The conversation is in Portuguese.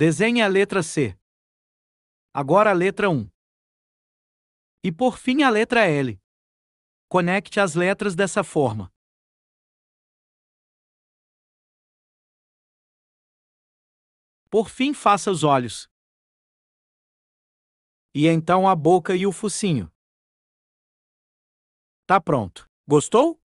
Desenhe a letra C. Agora a letra 1. E por fim a letra L. Conecte as letras dessa forma. Por fim, faça os olhos. E então a boca e o focinho. Tá pronto. Gostou?